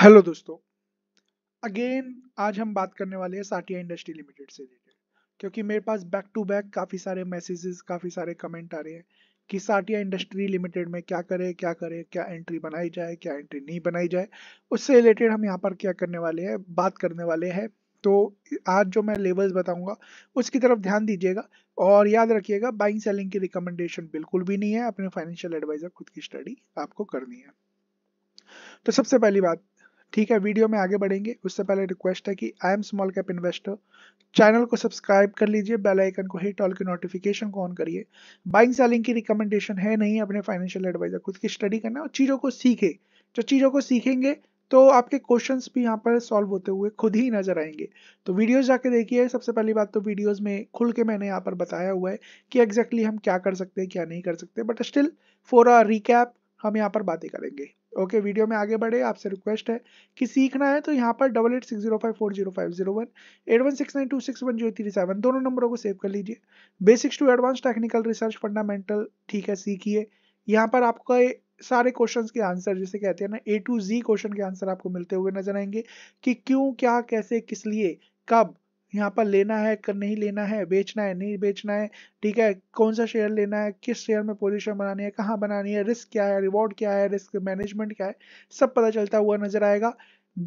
hello दोस्तों again आज हम बात करने वाले हैं साटिया इंडस्ट्री लिमिटेड से रिलेटेड क्योंकि मेरे पास बैक टू बैक काफ़ी सारे मैसेजेस काफ़ी सारे कमेंट आ रहे हैं कि साटिया इंडस्ट्री लिमिटेड में क्या करे क्या करे क्या एंट्री बनाई जाए क्या एंट्री नहीं बनाई जाए उससे रिलेटेड हम यहाँ पर क्या करने वाले हैं बात करने वाले हैं तो आज जो मैं लेवल्स बताऊंगा उसकी तरफ ध्यान दीजिएगा और याद रखिएगा बाइंग सेलिंग की रिकमेंडेशन बिल्कुल भी नहीं है अपने फाइनेंशियल एडवाइजर खुद की स्टडी आपको करनी है तो सबसे पहली बात ठीक है वीडियो में आगे बढ़ेंगे उससे पहले रिक्वेस्ट है कि I am small cap investor channel को सब्सक्राइब कर लीजिए बेल आइकन को हिट ऑल की नोटिफिकेशन को ऑन करिए बाइंग सेलिंग की रिकमेंडेशन है नहीं अपने फाइनेंशियल एडवाइजर खुद की स्टडी करना और चीज़ों को सीखे जो चीज़ों को सीखेंगे तो आपके क्वेश्चंस भी यहाँ पर सॉल्व होते हुए खुद ही नजर आएंगे तो वीडियोस जाके देखिए सबसे पहली बात तो वीडियोस में खुल के मैंने यहाँ पर बताया हुआ है कि एग्जैक्टली exactly हम क्या कर सकते हैं क्या नहीं कर सकते but still for a recap हम यहाँ पर बातें करेंगे ओके okay, वीडियो में आगे बढ़े आपसे रिक्वेस्ट है कि सीखना है तो यहाँ पर double eight six zero five four zero five zero one eight one six nine two six one zero three seven दोनों नंबरों को सेव कर लीजिए basics to advance technical research fundamental ठीक है सीखिए यहाँ पर आपका सारे क्वेश्चन के आंसर जिसे कहते हैं ना ए टू जी क्वेश्चन के आंसर आपको मिलते हुए नजर आएंगे कि क्यों क्या कैसे किस लिए कब यहाँ पर लेना है कर नहीं लेना है बेचना है नहीं बेचना है ठीक है कौन सा शेयर लेना है किस शेयर में पोजीशन बनानी है कहाँ बनानी है रिस्क क्या है रिवॉर्ड क्या है रिस्क मैनेजमेंट क्या है सब पता चलता हुआ नजर आएगा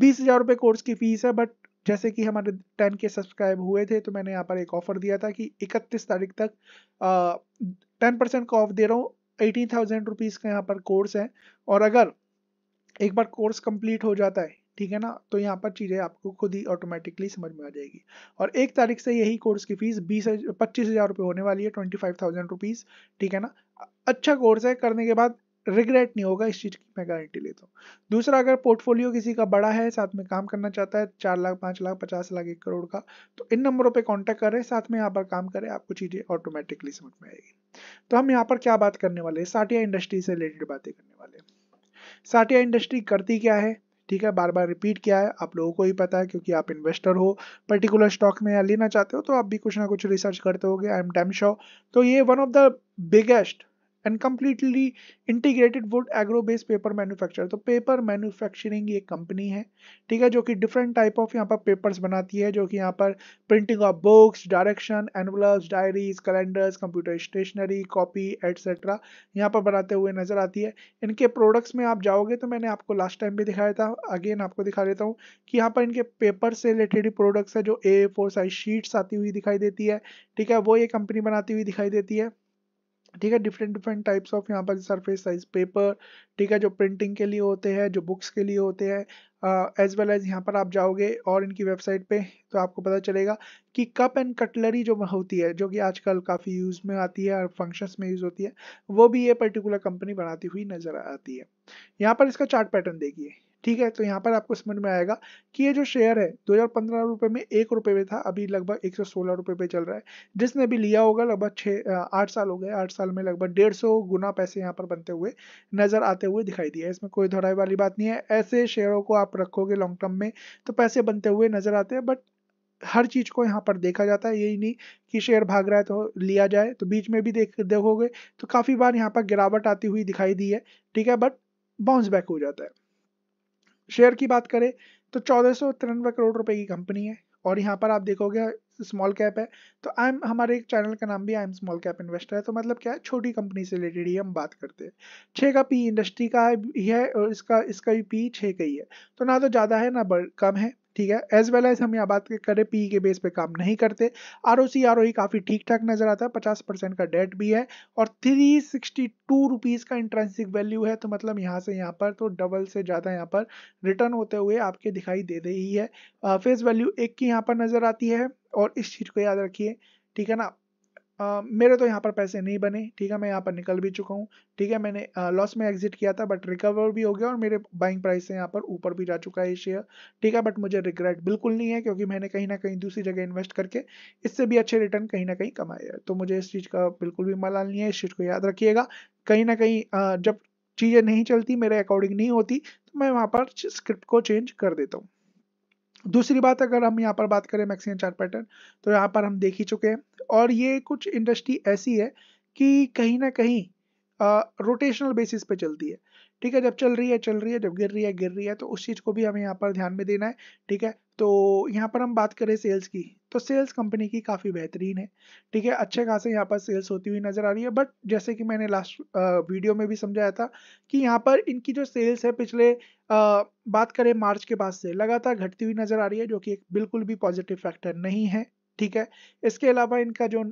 बीस हजार रुपये कोर्स की फीस है बट जैसे कि हमारे टेन के सब्सक्राइब हुए थे तो मैंने यहाँ पर एक ऑफर दिया था कि इकतीस तारीख तक टेन परसेंट का ऑफ दे रहा हूँ एटीन थाउजेंड रुपीज़ का यहाँ पर कोर्स है और अगर एक बार कोर्स कंप्लीट हो जाता है ठीक है ना तो यहाँ पर चीज़ें आपको खुद ही ऑटोमेटिकली समझ में आ जाएगी और एक तारीख से यही कोर्स की फीस बीस पच्चीस हज़ार रुपये होने वाली है ट्वेंटी फाइव थाउजेंड रुपीज़ ठीक है ना अच्छा कोर्स है करने के बाद रिग्रेट नहीं होगा इस चीज़ की मैं गारंटी लेता हूँ दूसरा अगर पोर्टफोलियो किसी का बड़ा है साथ में काम करना चाहता है चार लाख पाँच लाख पचास लाख एक करोड़ का तो इन नंबरों पे कांटेक्ट करें साथ में यहाँ पर काम करें आपको चीज़ें ऑटोमेटिकली समझ में आएगी तो हम यहाँ पर क्या बात करने वाले हैं साटिया इंडस्ट्री से रिलेटेड बातें करने वाले हैं साटिया इंडस्ट्री करती क्या है ठीक है बार बार रिपीट किया है आप लोगों को ही पता है क्योंकि आप इन्वेस्टर हो पर्टिकुलर स्टॉक में या लेना चाहते हो तो आप भी कुछ ना कुछ रिसर्च करते होगे आई एम डैम शो तो ये one of the biggest and completely integrated wood agro based paper manufacture तो पेपर मैन्युफैक्चरिंग ये कंपनी है ठीक है जो कि डिफरेंट टाइप ऑफ यहाँ पर पेपर्स बनाती है जो कि यहाँ पर printing of books direction envelopes diaries calendars computer stationery copy etcetera यहाँ पर बनाते हुए नजर आती है इनके प्रोडक्ट्स में आप जाओगे तो मैंने आपको लास्ट टाइम भी दिखाया था अगेन आपको दिखा देता हूँ कि यहाँ पर इनके पेपर से रिलेटेड प्रोडक्ट्स है जो ए फोर साइज शीट्स आती हुई दिखाई देती है ठीक है वो ये कंपनी बनाती हुई दिखाई देती है ठीक है डिफरेंट डिफरेंट टाइप्स ऑफ यहाँ पर सरफेस साइज पेपर ठीक है जो प्रिंटिंग के लिए होते हैं जो बुक्स के लिए होते हैं एज वेल एज यहाँ पर आप जाओगे और इनकी वेबसाइट पे तो आपको पता चलेगा कि कप एंड कटलरी जो होती है जो कि आजकल काफ़ी यूज़ में आती है और फंक्शंस में यूज़ होती है वो भी ये पर्टिकुलर कंपनी बनाती हुई नज़र आती है यहाँ पर इसका चार्ट पैटर्न देखिए ठीक है तो यहाँ पर आपको समझ में आएगा कि ये जो शेयर है दो हजार पंद्रह रुपये में एक रुपये में था अभी लगभग एक सौ सोलह रुपये पे चल रहा है जिसने भी लिया होगा लगभग छः आठ साल हो गए आठ साल में लगभग डेढ़ सौ गुना पैसे यहाँ पर बनते हुए नज़र आते हुए दिखाई दिया इसमें कोई धोराई वाली बात नहीं है ऐसे शेयरों को आप रखोगे लॉन्ग टर्म में तो पैसे बनते हुए नज़र आते हैं बट हर चीज़ को यहाँ पर देखा जाता है यही नहीं कि शेयर भाग रहा है तो लिया जाए तो बीच में भी देख देखोगे तो काफ़ी बार यहाँ पर गिरावट आती हुई दिखाई दी है ठीक है बट बाउंस बैक हो जाता है शेयर की बात करें तो चौदह सौ तिरानवे करोड़ रुपए की कंपनी है और यहाँ पर आप देखोगे स्मॉल कैप है तो आई एम हमारे एक चैनल का नाम भी I am small cap investor है तो मतलब क्या है छोटी कंपनी से रिलेटेड ही हम बात करते हैं छः का पी इंडस्ट्री का है, है और इसका इसका भी पी छः का ही है तो ना तो ज़्यादा है ना कम है ठीक है एज वेल एज हम यहाँ बात करें पी e के बेस पे काम नहीं करते R O C R O e काफ़ी ठीक ठाक नज़र आता है पचास परसेंट का डेट भी है और थ्री सिक्सटी टू रुपीज़ का इंट्रेंसिक वैल्यू है तो मतलब यहाँ से यहाँ पर तो डबल से ज़्यादा यहाँ पर रिटर्न होते हुए आपके दिखाई दे रही है फेस uh, वैल्यू एक की यहाँ पर नज़र आती है और इस चीज़ को याद रखिए ठीक है ना मेरे तो यहाँ पर पैसे नहीं बने ठीक है मैं यहाँ पर निकल भी चुका हूँ ठीक है मैंने लॉस में एग्जिट किया था बट रिकवर भी हो गया और मेरे बाइंग प्राइस से यहाँ पर ऊपर भी जा चुका है ये शेयर ठीक है बट मुझे रिग्रेट बिल्कुल नहीं है क्योंकि मैंने कहीं ना कहीं दूसरी जगह इन्वेस्ट करके इससे भी अच्छे रिटर्न कहीं ना कहीं कमाए हैं तो मुझे इस चीज़ का बिल्कुल भी मलाल नहीं है इस चीज़ को याद रखिएगा कहीं ना कहीं जब चीज़ें नहीं चलती मेरे अकॉर्डिंग नहीं होती तो मैं वहाँ पर स्क्रिप्ट को चेंज कर देता हूँ दूसरी बात अगर हम यहाँ पर बात करें मैक्सिमम चार्ट पैटर्न तो यहाँ पर हम देख ही चुके हैं और ये कुछ इंडस्ट्री ऐसी है कि कहीं ना कहीं रोटेशनल बेसिस पे चलती है ठीक है जब चल रही है चल रही है जब गिर रही है गिर रही है तो उस चीज़ को भी हमें यहाँ पर ध्यान में देना है ठीक है तो यहाँ पर हम बात करें सेल्स की तो सेल्स कंपनी की काफ़ी बेहतरीन है ठीक है अच्छे खासे यहाँ पर सेल्स होती हुई नज़र आ रही है बट जैसे कि मैंने लास्ट वीडियो में भी समझाया था कि यहाँ पर इनकी जो सेल्स है पिछले आ, बात करें मार्च के बाद से लगातार घटती हुई नज़र आ रही है जो कि एक बिल्कुल भी पॉजिटिव फैक्टर नहीं है ठीक है इसके अलावा इनका जो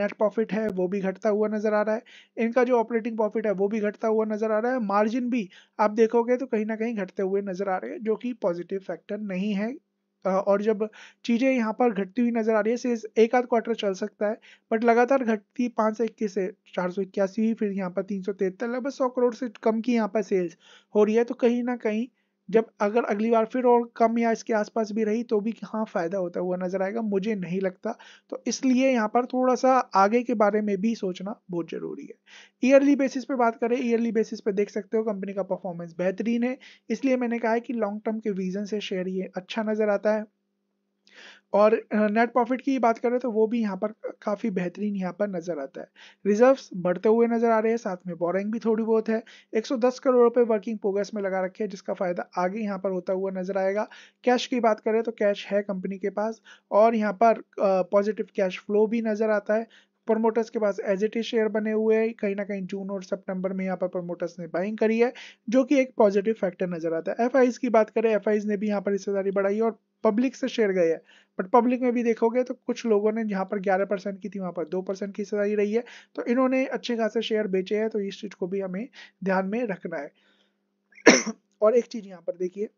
नेट प्रॉफिट है वो भी घटता हुआ नज़र आ रहा है इनका जो ऑपरेटिंग प्रॉफिट है वो भी घटता हुआ नज़र आ रहा है मार्जिन भी आप देखोगे तो कहीं ना कहीं घटते हुए नज़र आ रहे हैं जो कि पॉजिटिव फैक्टर नहीं है और जब चीज़ें यहाँ पर घटती हुई नज़र आ रही है सिर्फ एक आध क्वार्टर चल सकता है बट लगातार घटती पाँच सौ इक्कीस से चार सौ इक्यासी फिर यहाँ पर तीन सौ तिहत्तर लगभग सौ करोड़ से कम की यहाँ पर सेल्स हो रही है तो कहीं ना कहीं जब अगर अगली बार फिर और कम या इसके आसपास भी रही तो भी हाँ फ़ायदा होता हुआ नज़र आएगा मुझे नहीं लगता तो इसलिए यहाँ पर थोड़ा सा आगे के बारे में भी सोचना बहुत ज़रूरी है ईयरली बेसिस पे बात करें ईयरली बेसिस पे देख सकते हो कंपनी का परफॉर्मेंस बेहतरीन है इसलिए मैंने कहा है कि लॉन्ग टर्म के विज़न से शेयर ये अच्छा नज़र आता है और नेट प्रॉफिट की बात करें तो वो भी यहाँ पर काफ़ी बेहतरीन यहाँ पर नज़र आता है रिजर्व्स बढ़ते हुए नज़र आ रहे हैं साथ में बोरिंग भी थोड़ी बहुत है 110 करोड़ रुपए वर्किंग प्रोग्रेस में लगा रखे हैं जिसका फ़ायदा आगे यहाँ पर होता हुआ नज़र आएगा कैश की बात करें तो कैश है कंपनी के पास और यहाँ पर पॉजिटिव कैश फ्लो भी नज़र आता है प्रमोटर्स के पास एज इट इज शेयर बने हुए हैं कहीं ना कहीं जून और सितंबर में यहाँ पर प्रमोटर्स ने बाइंग करी है जो कि एक पॉजिटिव फैक्टर नजर आता है एफ की बात करें एफ ने भी यहाँ पर हिस्सेदारी बढ़ाई है और पब्लिक से शेयर गए हैं बट पब्लिक में भी देखोगे तो कुछ लोगों ने जहाँ पर ग्यारह परसेंट की थी वहाँ पर दो परसेंट की सजाई रही है तो इन्होंने अच्छे खासे शेयर बेचे हैं तो इस चीज़ को भी हमें ध्यान में रखना है और एक चीज़ यहाँ पर देखिए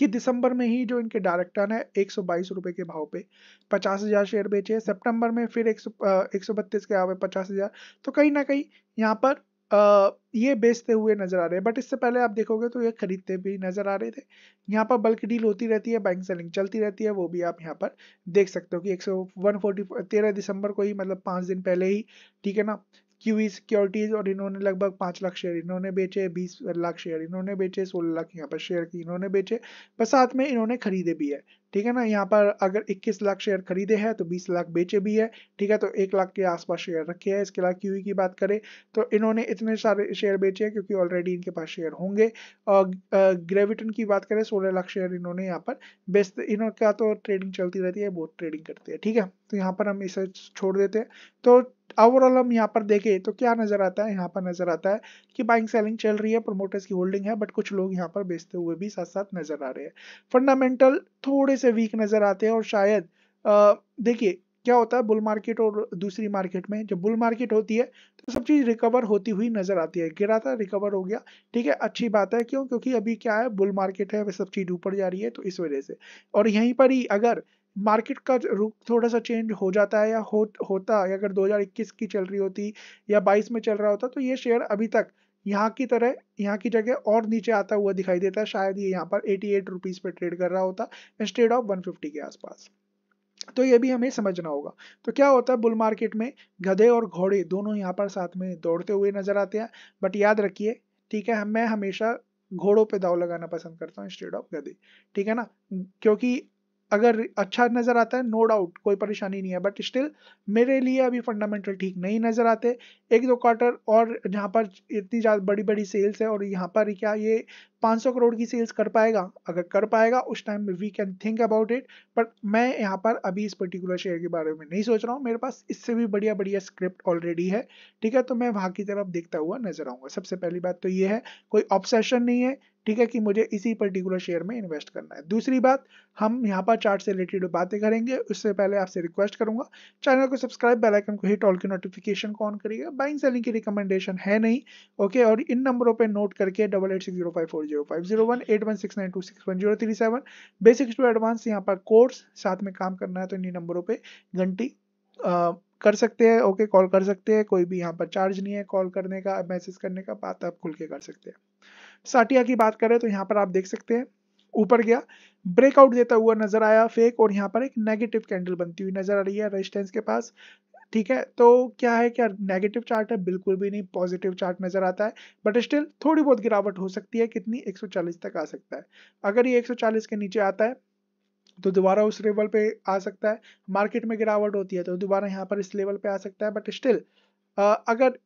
कि दिसंबर में ही जो इनके डायरेक्टर है एक सौ के भाव पे पचास हजार शेयर बेचे सितंबर में फिर एक सौ के भाव पे पचास हजार तो कहीं ना कहीं यहाँ पर ये बेचते हुए नजर आ रहे हैं बट इससे पहले आप देखोगे तो ये खरीदते भी नजर आ रहे थे यहाँ पर बल्क डील होती रहती है बैंक सेलिंग चलती रहती है वो भी आप यहाँ पर देख सकते हो कि एक सौ वन फोर्टी तेरह दिसंबर को ही मतलब पाँच दिन पहले ही ठीक है ना क्यूई सिक्योरिटीज और इन्होंने लगभग पाँच लाख शेयर इन्होंने बेचे बीस लाख शेयर इन्होंने बेचे सोलह लाख यहाँ पर शेयर की इन्होंने बेचे पर साथ में इन्होंने खरीदे भी है ठीक है ना यहाँ पर अगर 21 लाख शेयर खरीदे हैं तो 20 लाख बेचे भी है ठीक है तो एक लाख के आसपास शेयर रखे हैं इसके अलावा क्यू की बात करें तो इन्होंने इतने सारे शेयर बेचे हैं क्योंकि ऑलरेडी इनके पास शेयर होंगे और ग्रेविटन की बात करें सोलह लाख शेयर इन्होंने यहाँ पर बेच का तो ट्रेडिंग चलती रहती है बहुत ट्रेडिंग करते हैं ठीक है तो यहाँ पर हम इसे छोड़ देते हैं तो ओवरऑल हम यहाँ पर देखें तो क्या नजर आता है यहाँ पर नजर आता है कि बाइंग सेलिंग चल रही है प्रमोटर्स की होल्डिंग है बट कुछ लोग यहाँ पर बेचते हुए भी साथ साथ नजर आ रहे हैं फंडामेंटल थोड़े से वीक नजर आते हैं और शायद देखिए क्या होता है बुल मार्केट और दूसरी मार्केट में जब बुल मार्केट होती है तो सब चीज़ रिकवर होती हुई नजर आती है गिरा था रिकवर हो गया ठीक है अच्छी बात है क्यों क्योंकि अभी क्या है बुल मार्केट है वह सब चीज़ ऊपर जा रही है तो इस वजह से और यहीं पर ही अगर मार्केट का रुख थोड़ा सा चेंज हो जाता है या हो होता अगर 2021 की चल रही होती या 22 में चल रहा होता तो ये शेयर अभी तक यहाँ की तरह यहाँ की जगह और नीचे आता हुआ दिखाई देता है शायद ये यहाँ पर एटी एट रुपीज़ पर ट्रेड कर रहा होता इंस्टेड ऑफ वन फिफ्टी के आसपास तो ये भी हमें समझना होगा तो क्या होता है बुल मार्केट में गधे और घोड़े दोनों यहाँ पर साथ में दौड़ते हुए नजर आते हैं बट याद रखिए ठीक है मैं हमेशा घोड़ों पे दाव लगाना पसंद करता हूँ इंस्टेड ऑफ गधे ठीक है ना क्योंकि अगर अच्छा नज़र आता है नो no डाउट कोई परेशानी नहीं है बट स्टिल मेरे लिए अभी फंडामेंटल ठीक नहीं नज़र आते एक दो क्वार्टर और जहाँ पर इतनी ज़्यादा बड़ी बड़ी सेल्स है और यहाँ पर क्या ये 500 करोड़ की सेल्स कर पाएगा अगर कर पाएगा उस टाइम में we can think about it but मैं यहाँ पर अभी इस पर्टिकुलर शेयर के बारे में नहीं सोच रहा हूँ मेरे पास इससे भी बढ़िया बढ़िया स्क्रिप्ट ऑलरेडी है ठीक है तो मैं वहाँ की तरफ देखता हुआ नजर आऊंगा सबसे पहली बात तो ये है कोई ऑब्सेशन नहीं है ठीक है कि मुझे इसी पर्टिकुलर शेयर में इन्वेस्ट करना है दूसरी बात हम यहाँ पर चार्ट से रिलेटेड बातें करेंगे उससे पहले आपसे रिक्वेस्ट करूंगा चैनल को सब्सक्राइब बेल आइकन को हिट ऑल की नोटिफिकेशन को ऑन करिएगा बाइंग सेलिंग की रिकमेंडेशन है नहीं ओके और इन नंबरों पर नोट करके double eight six zero five four zero five zero one eight one six nine two six one zero three seven basics to advance यहाँ पर कोर्स साथ में काम करना है तो इन्हीं नंबरों पे घंटी कर सकते हैं ओके कॉल कर सकते हैं कोई भी यहाँ पर चार्ज नहीं है कॉल करने का मैसेज करने का बात आप खुल के कर सकते हैं साटिया की बात करें तो यहाँ पर आप देख सकते हैं ऊपर गया ब्रेकआउट देता हुआ नजर आया फेक और यहाँ पर एक नेगेटिव कैंडल बनती हुई नजर आ रही है रेजिस्टेंस के पास ठीक है तो क्या है क्या नेगेटिव चार्ट है बिल्कुल भी नहीं पॉजिटिव चार्ट नजर आता है बट स्टिल थोड़ी बहुत गिरावट हो सकती है कितनी 140 तक आ सकता है अगर ये 140 के नीचे आता है तो दोबारा उस लेवल पे आ सकता है मार्केट में गिरावट होती है तो दोबारा यहाँ पर इस लेवल पे आ सकता है बट स्टिल अगर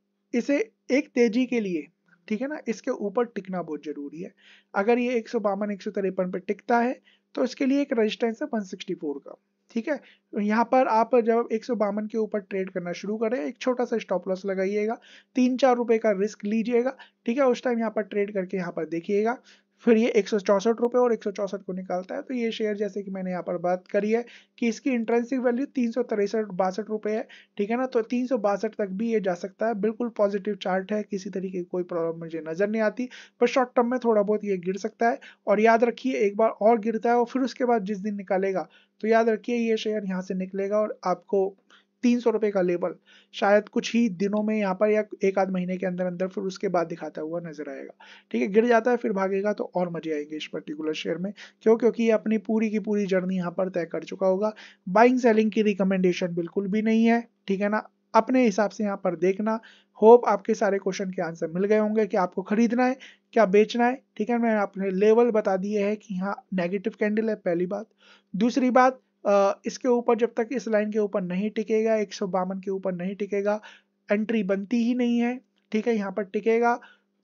इसे एक तेजी के लिए ठीक है ना इसके ऊपर टिकना बहुत जरूरी है अगर ये एक सौ बावन एक सौ तिरपन पे टिकता है तो इसके लिए एक रेजिस्टेंस है 164 का ठीक है यहाँ पर आप जब एक सौ बावन के ऊपर ट्रेड करना शुरू करें एक छोटा सा स्टॉप लॉस लगाइएगा तीन चार रुपए का रिस्क लीजिएगा ठीक है उस टाइम यहाँ पर ट्रेड करके यहाँ पर देखिएगा फिर ये एक सौ और एक को निकालता है तो ये शेयर जैसे कि मैंने यहाँ पर बात करी है कि इसकी इंटरेंसिक वैल्यू तीन सौ रुपए है ठीक है ना तो तीन तक भी ये जा सकता है बिल्कुल पॉजिटिव चार्ट है किसी तरीके की कोई प्रॉब्लम मुझे नजर नहीं आती पर शॉर्ट टर्म में थोड़ा बहुत ये गिर सकता है और याद रखिए एक बार और गिरता है और फिर उसके बाद जिस दिन निकालेगा तो याद रखिए ये शेयर यहाँ से निकलेगा और आपको तीन सौ रुपए का लेबल शायद कुछ ही दिनों में यहाँ पर या एक आध महीने के अंदर अंदर फिर उसके बाद दिखाता हुआ नजर आएगा ठीक है गिर जाता है फिर भागेगा तो और मजे आएंगे इस पर्टिकुलर शेयर में क्यों क्योंकि ये अपनी पूरी की पूरी जर्नी यहाँ पर तय कर चुका होगा बाइंग सेलिंग की रिकमेंडेशन बिल्कुल भी नहीं है ठीक है ना अपने हिसाब से यहाँ पर देखना होप आपके सारे क्वेश्चन के आंसर मिल गए होंगे कि आपको खरीदना है क्या बेचना है ठीक है मैंने आपने लेवल बता दिए है कि यहाँ नेगेटिव कैंडल है पहली बात दूसरी बात इसके ऊपर जब तक इस लाइन के ऊपर नहीं टिकेगा एक के ऊपर नहीं टिकेगा एंट्री बनती ही नहीं है ठीक है यहाँ पर टिकेगा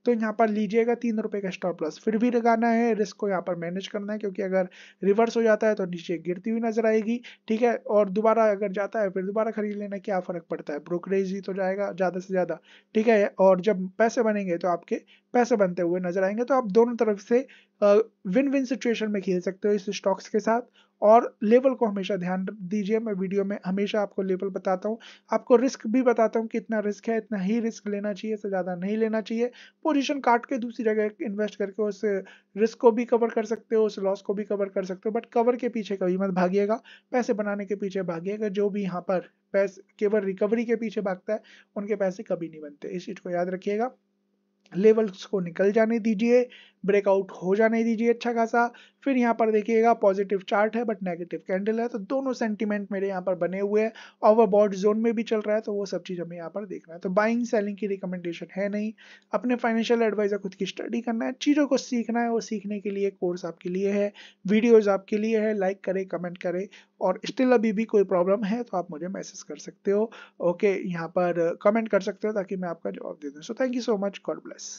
तो यहाँ पर लीजिएगा तीन रुपए का स्टॉप प्लस फिर भी लगाना है रिस्क को यहाँ पर मैनेज करना है क्योंकि अगर रिवर्स हो जाता है तो नीचे गिरती हुई नजर आएगी ठीक है और दोबारा अगर जाता है फिर दोबारा खरीद लेना क्या फर्क पड़ता है ब्रोकरेज ही तो जाएगा ज़्यादा से ज़्यादा ठीक है और जब पैसे बनेंगे तो आपके पैसे बनते हुए नजर आएंगे तो आप दोनों तरफ से विन विन सिचुएशन में खेल सकते हो इस स्टॉक्स के साथ और लेवल को हमेशा ध्यान दीजिए मैं वीडियो में हमेशा आपको लेवल बताता हूँ आपको रिस्क भी बताता हूँ कि इतना रिस्क है इतना ही रिस्क लेना चाहिए से ज़्यादा नहीं लेना चाहिए पोजीशन काट के दूसरी जगह इन्वेस्ट करके उस रिस्क को भी कवर कर सकते हो उस लॉस को भी कवर कर सकते हो बट कवर के पीछे कभी मत भागिएगा पैसे बनाने के पीछे भागिएगा जो भी यहाँ पर पैसे केवल रिकवरी के पीछे भागता है उनके पैसे कभी नहीं बनते इस चीज़ को याद रखिएगा लेवल्स को निकल जाने दीजिए ब्रेकआउट हो जाने दीजिए अच्छा खासा फिर यहाँ पर देखिएगा पॉजिटिव चार्ट है बट नेगेटिव कैंडल है तो दोनों सेंटिमेंट मेरे यहाँ पर बने हुए हैं ओवरबॉड जोन में भी चल रहा है तो वो सब चीज़ हमें यहाँ पर देखना है तो बाइंग सेलिंग की रिकमेंडेशन है नहीं अपने फाइनेंशियल एडवाइजर खुद की स्टडी करना है चीज़ों को सीखना है वो सीखने के लिए कोर्स आपके लिए है वीडियोज़ आपके लिए है लाइक करें कमेंट करें और स्टिल अभी भी कोई प्रॉब्लम है तो आप मुझे मैसेज कर सकते हो ओके यहाँ पर कमेंट कर सकते हो ताकि मैं आपका जवाब दे दूँ so thank you so much God bless